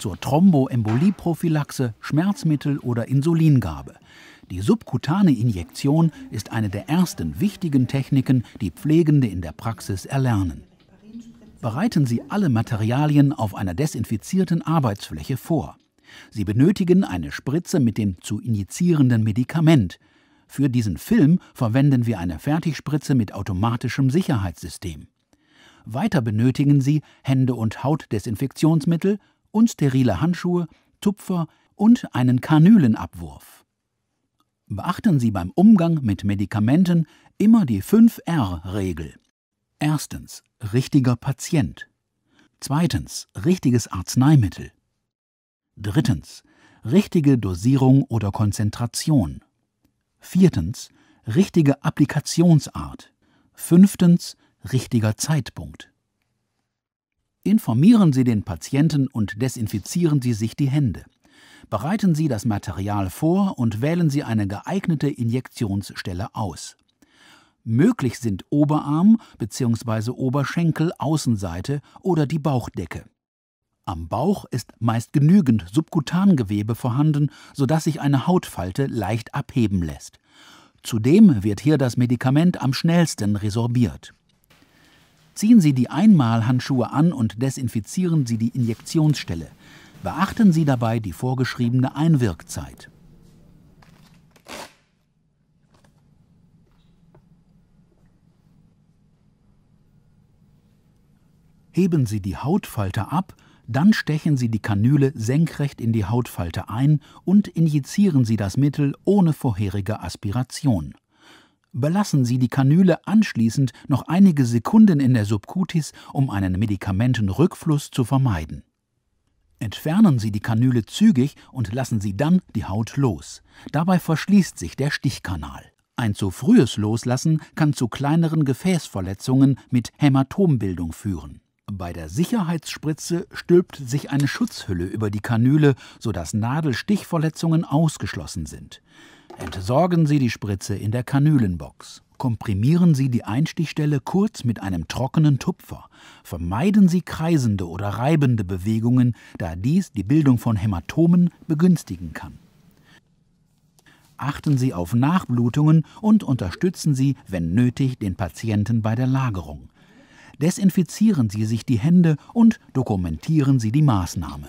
zur Thromboembolieprophylaxe, Schmerzmittel oder Insulingabe. Die subkutane Injektion ist eine der ersten wichtigen Techniken, die Pflegende in der Praxis erlernen. Bereiten Sie alle Materialien auf einer desinfizierten Arbeitsfläche vor. Sie benötigen eine Spritze mit dem zu injizierenden Medikament. Für diesen Film verwenden wir eine Fertigspritze mit automatischem Sicherheitssystem. Weiter benötigen Sie Hände- und Hautdesinfektionsmittel, unsterile Handschuhe, Tupfer und einen Kanülenabwurf. Beachten Sie beim Umgang mit Medikamenten immer die 5R-Regel. Erstens, richtiger Patient. Zweitens, richtiges Arzneimittel. Drittens, richtige Dosierung oder Konzentration. Viertens, richtige Applikationsart. Fünftens, richtiger Zeitpunkt. Informieren Sie den Patienten und desinfizieren Sie sich die Hände. Bereiten Sie das Material vor und wählen Sie eine geeignete Injektionsstelle aus. Möglich sind Oberarm bzw. Oberschenkel, Außenseite oder die Bauchdecke. Am Bauch ist meist genügend Subkutangewebe vorhanden, sodass sich eine Hautfalte leicht abheben lässt. Zudem wird hier das Medikament am schnellsten resorbiert. Ziehen Sie die Einmalhandschuhe an und desinfizieren Sie die Injektionsstelle. Beachten Sie dabei die vorgeschriebene Einwirkzeit. Heben Sie die Hautfalte ab, dann stechen Sie die Kanüle senkrecht in die Hautfalte ein und injizieren Sie das Mittel ohne vorherige Aspiration. Belassen Sie die Kanüle anschließend noch einige Sekunden in der Subcutis, um einen Medikamentenrückfluss zu vermeiden. Entfernen Sie die Kanüle zügig und lassen Sie dann die Haut los. Dabei verschließt sich der Stichkanal. Ein zu frühes Loslassen kann zu kleineren Gefäßverletzungen mit Hämatombildung führen. Bei der Sicherheitsspritze stülpt sich eine Schutzhülle über die Kanüle, sodass Nadelstichverletzungen ausgeschlossen sind. Entsorgen Sie die Spritze in der Kanülenbox. Komprimieren Sie die Einstichstelle kurz mit einem trockenen Tupfer. Vermeiden Sie kreisende oder reibende Bewegungen, da dies die Bildung von Hämatomen begünstigen kann. Achten Sie auf Nachblutungen und unterstützen Sie, wenn nötig, den Patienten bei der Lagerung. Desinfizieren Sie sich die Hände und dokumentieren Sie die Maßnahme.